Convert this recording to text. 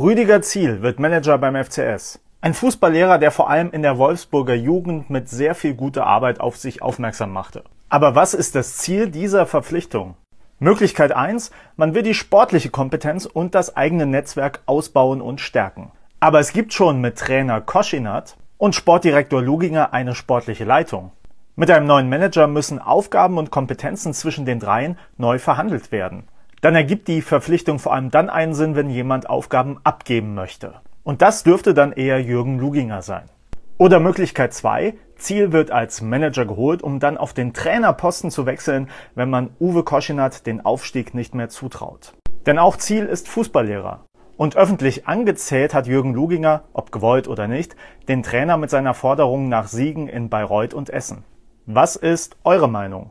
Rüdiger Ziel wird Manager beim FCS. Ein Fußballlehrer, der vor allem in der Wolfsburger Jugend mit sehr viel guter Arbeit auf sich aufmerksam machte. Aber was ist das Ziel dieser Verpflichtung? Möglichkeit eins: man will die sportliche Kompetenz und das eigene Netzwerk ausbauen und stärken. Aber es gibt schon mit Trainer Koschinat und Sportdirektor Luginger eine sportliche Leitung. Mit einem neuen Manager müssen Aufgaben und Kompetenzen zwischen den dreien neu verhandelt werden dann ergibt die Verpflichtung vor allem dann einen Sinn, wenn jemand Aufgaben abgeben möchte. Und das dürfte dann eher Jürgen Luginger sein. Oder Möglichkeit 2, Ziel wird als Manager geholt, um dann auf den Trainerposten zu wechseln, wenn man Uwe Koschinat den Aufstieg nicht mehr zutraut. Denn auch Ziel ist Fußballlehrer. Und öffentlich angezählt hat Jürgen Luginger, ob gewollt oder nicht, den Trainer mit seiner Forderung nach Siegen in Bayreuth und Essen. Was ist eure Meinung?